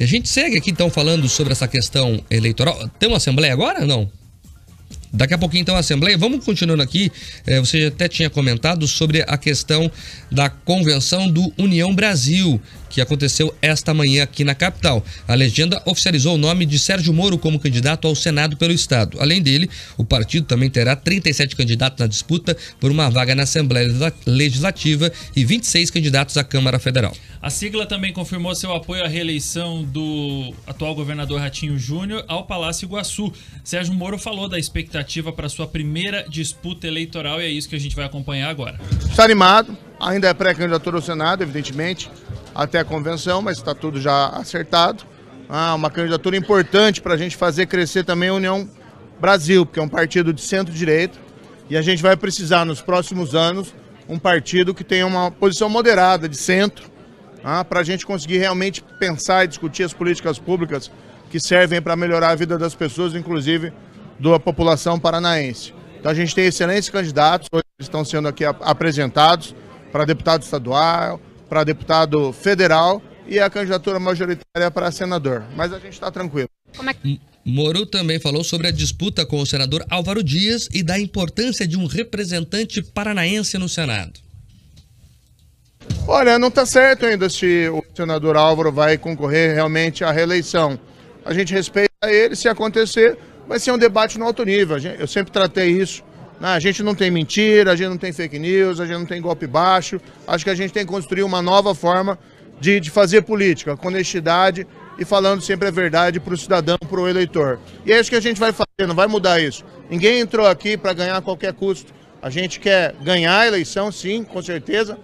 A gente segue aqui então falando sobre essa questão eleitoral. Tem uma assembleia agora ou não? Daqui a pouquinho, então, a Assembleia. Vamos continuando aqui. É, você até tinha comentado sobre a questão da convenção do União Brasil, que aconteceu esta manhã aqui na capital. A legenda oficializou o nome de Sérgio Moro como candidato ao Senado pelo Estado. Além dele, o partido também terá 37 candidatos na disputa por uma vaga na Assembleia Legislativa e 26 candidatos à Câmara Federal. A sigla também confirmou seu apoio à reeleição do atual governador Ratinho Júnior ao Palácio Iguaçu. Sérgio Moro falou da expectativa para sua primeira disputa eleitoral e é isso que a gente vai acompanhar agora. Está animado, ainda é pré-candidatura ao Senado, evidentemente, até a convenção, mas está tudo já acertado. Ah, uma candidatura importante para a gente fazer crescer também a União Brasil, porque é um partido de centro-direita e a gente vai precisar nos próximos anos um partido que tenha uma posição moderada de centro, ah, para a gente conseguir realmente pensar e discutir as políticas públicas que servem para melhorar a vida das pessoas, inclusive da população paranaense. Então a gente tem excelentes candidatos, hoje estão sendo aqui apresentados para deputado estadual, para deputado federal e a candidatura majoritária para senador. Mas a gente está tranquilo. Como é que... Moro também falou sobre a disputa com o senador Álvaro Dias e da importância de um representante paranaense no Senado. Olha, não está certo ainda se o senador Álvaro vai concorrer realmente à reeleição. A gente respeita ele, se acontecer, vai ser um debate no alto nível. Eu sempre tratei isso. Né? A gente não tem mentira, a gente não tem fake news, a gente não tem golpe baixo. Acho que a gente tem que construir uma nova forma de, de fazer política, com honestidade e falando sempre a verdade para o cidadão, para o eleitor. E é isso que a gente vai fazer, não vai mudar isso. Ninguém entrou aqui para ganhar a qualquer custo. A gente quer ganhar a eleição, sim, com certeza,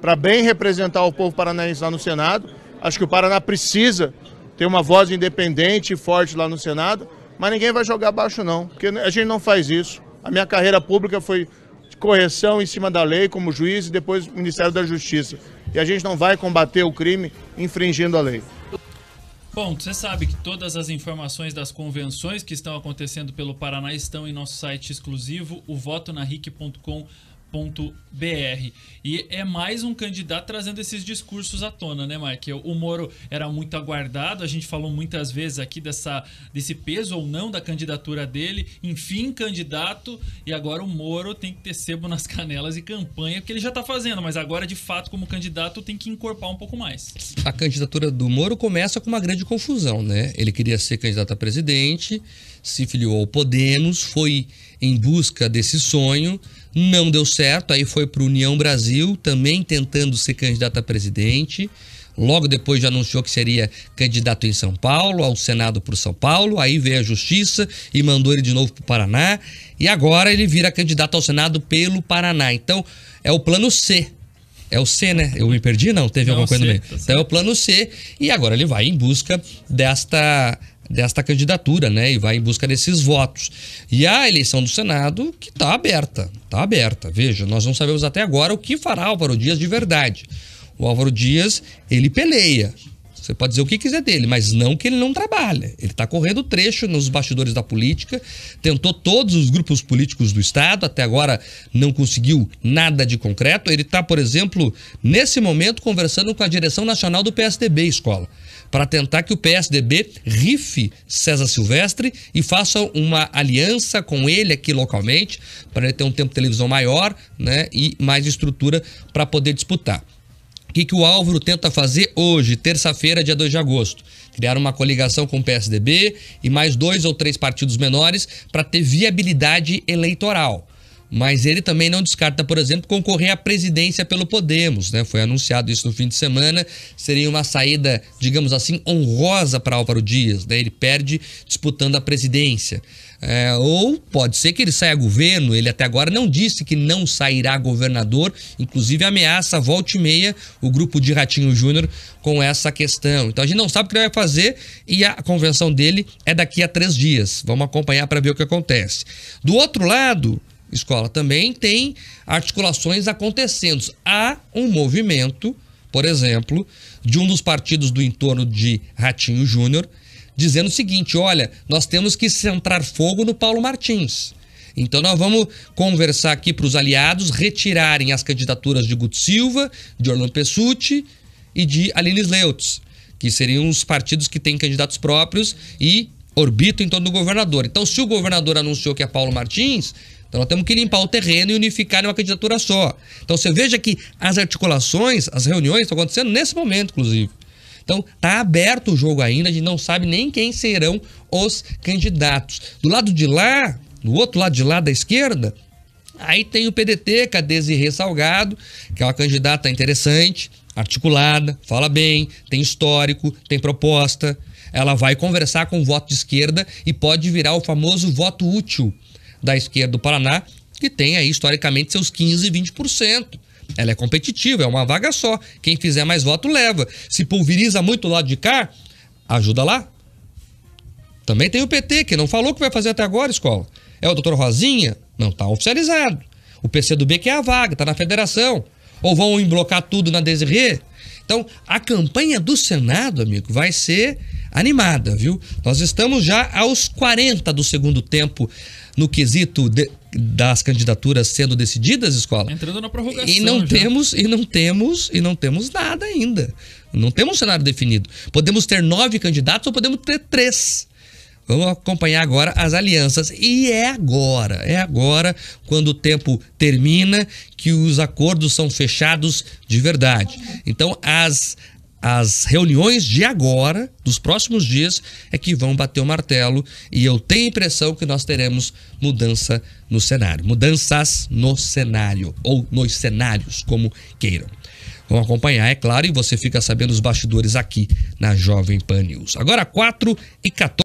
para bem representar o povo paranaense lá no Senado. Acho que o Paraná precisa ter uma voz independente e forte lá no Senado mas ninguém vai jogar baixo, não, porque a gente não faz isso. A minha carreira pública foi de correção em cima da lei, como juiz e depois Ministério da Justiça. E a gente não vai combater o crime infringindo a lei. Bom, você sabe que todas as informações das convenções que estão acontecendo pelo Paraná estão em nosso site exclusivo, o votonaric.com.br Br. E é mais um candidato trazendo esses discursos à tona, né, Mike? O Moro era muito aguardado, a gente falou muitas vezes aqui dessa, desse peso ou não da candidatura dele, enfim, candidato, e agora o Moro tem que ter sebo nas canelas e campanha, que ele já está fazendo, mas agora, de fato, como candidato, tem que encorpar um pouco mais. A candidatura do Moro começa com uma grande confusão, né? Ele queria ser candidato a presidente, se filiou ao Podemos, foi em busca desse sonho, não deu certo, aí foi para União Brasil, também tentando ser candidato a presidente. Logo depois já anunciou que seria candidato em São Paulo, ao Senado por São Paulo. Aí veio a Justiça e mandou ele de novo para o Paraná. E agora ele vira candidato ao Senado pelo Paraná. Então é o plano C. É o C, né? Eu me perdi? Não, teve não, alguma coisa C, no meio. Tá então é o plano C. E agora ele vai em busca desta desta candidatura, né? E vai em busca desses votos. E a eleição do Senado que está aberta, está aberta. Veja, nós não sabemos até agora o que fará Álvaro Dias de verdade. O Álvaro Dias, ele peleia. Você pode dizer o que quiser dele, mas não que ele não trabalha. Ele está correndo trecho nos bastidores da política, tentou todos os grupos políticos do Estado, até agora não conseguiu nada de concreto. Ele está, por exemplo, nesse momento conversando com a direção nacional do PSDB, escola para tentar que o PSDB rife César Silvestre e faça uma aliança com ele aqui localmente, para ele ter um tempo de televisão maior né, e mais estrutura para poder disputar. O que, que o Álvaro tenta fazer hoje, terça-feira, dia 2 de agosto? Criar uma coligação com o PSDB e mais dois ou três partidos menores para ter viabilidade eleitoral. Mas ele também não descarta, por exemplo, concorrer à presidência pelo Podemos. Né? Foi anunciado isso no fim de semana. Seria uma saída, digamos assim, honrosa para Álvaro Dias. Né? Ele perde disputando a presidência. É, ou pode ser que ele saia governo. Ele até agora não disse que não sairá governador. Inclusive ameaça volta e meia o grupo de Ratinho Júnior com essa questão. Então a gente não sabe o que ele vai fazer e a convenção dele é daqui a três dias. Vamos acompanhar para ver o que acontece. Do outro lado, escola também tem articulações acontecendo. Há um movimento, por exemplo, de um dos partidos do entorno de Ratinho Júnior, dizendo o seguinte: olha, nós temos que centrar fogo no Paulo Martins. Então nós vamos conversar aqui para os aliados retirarem as candidaturas de Guto Silva, de Orlando Pessuti e de Aline Leutz, que seriam os partidos que têm candidatos próprios e orbita em torno do governador. Então, se o governador anunciou que é Paulo Martins, então nós temos que limpar o terreno e unificar em uma candidatura só. Então você veja que as articulações, as reuniões estão acontecendo nesse momento, inclusive. Então está aberto o jogo ainda, a gente não sabe nem quem serão os candidatos. Do lado de lá, do outro lado de lá da esquerda, aí tem o PDT, com a é Desirê Salgado, que é uma candidata interessante, articulada, fala bem, tem histórico, tem proposta ela vai conversar com o voto de esquerda e pode virar o famoso voto útil da esquerda do Paraná, que tem aí historicamente seus 15, 20%. Ela é competitiva, é uma vaga só. Quem fizer mais voto leva. Se pulveriza muito o lado de cá, ajuda lá. Também tem o PT, que não falou que vai fazer até agora, escola. É o doutor Rosinha? Não está oficializado. O PC do B que é a vaga, está na federação. Ou vão emblocar tudo na Desirê? Então, a campanha do Senado, amigo, vai ser animada, viu? Nós estamos já aos 40 do segundo tempo no quesito de, das candidaturas sendo decididas, escola. Entrando na prorrogação. E não já. temos e não temos e não temos nada ainda. Não temos um cenário definido. Podemos ter nove candidatos ou podemos ter três. Vamos acompanhar agora as alianças. E é agora, é agora, quando o tempo termina, que os acordos são fechados de verdade. Então, as, as reuniões de agora, dos próximos dias, é que vão bater o martelo. E eu tenho a impressão que nós teremos mudança no cenário. Mudanças no cenário, ou nos cenários, como queiram. Vão acompanhar, é claro, e você fica sabendo os bastidores aqui na Jovem Pan News. Agora, 4 e 14.